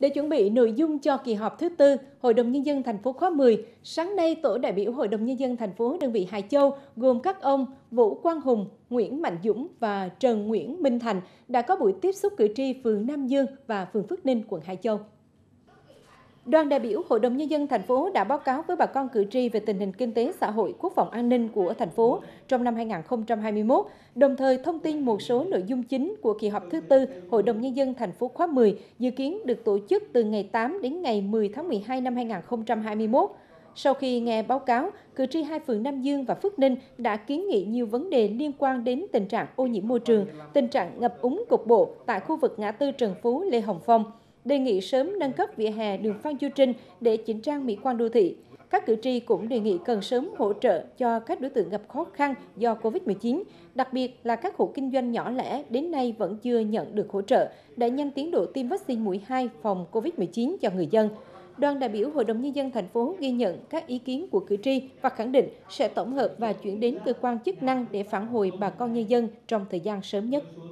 Để chuẩn bị nội dung cho kỳ họp thứ tư Hội đồng nhân dân thành phố khóa 10, sáng nay tổ đại biểu Hội đồng nhân dân thành phố đơn vị Hải Châu gồm các ông Vũ Quang Hùng, Nguyễn Mạnh Dũng và Trần Nguyễn Minh Thành đã có buổi tiếp xúc cử tri phường Nam Dương và phường Phước Ninh, quận Hải Châu. Đoàn đại biểu Hội đồng Nhân dân thành phố đã báo cáo với bà con cử tri về tình hình kinh tế xã hội, quốc phòng an ninh của thành phố trong năm 2021, đồng thời thông tin một số nội dung chính của kỳ họp thứ tư Hội đồng Nhân dân thành phố khóa 10 dự kiến được tổ chức từ ngày 8 đến ngày 10 tháng 12 năm 2021. Sau khi nghe báo cáo, cử tri hai phường Nam Dương và Phước Ninh đã kiến nghị nhiều vấn đề liên quan đến tình trạng ô nhiễm môi trường, tình trạng ngập úng cục bộ tại khu vực ngã tư Trần Phú, Lê Hồng Phong – đề nghị sớm nâng cấp vỉa hè đường Phan Chu Trinh để chỉnh trang mỹ quan đô thị. Các cử tri cũng đề nghị cần sớm hỗ trợ cho các đối tượng gặp khó khăn do Covid-19, đặc biệt là các hộ kinh doanh nhỏ lẻ đến nay vẫn chưa nhận được hỗ trợ, đẩy nhanh tiến độ tiêm vaccine mũi 2 phòng Covid-19 cho người dân. Đoàn đại biểu Hội đồng Nhân dân thành phố ghi nhận các ý kiến của cử tri và khẳng định sẽ tổng hợp và chuyển đến cơ quan chức năng để phản hồi bà con nhân dân trong thời gian sớm nhất.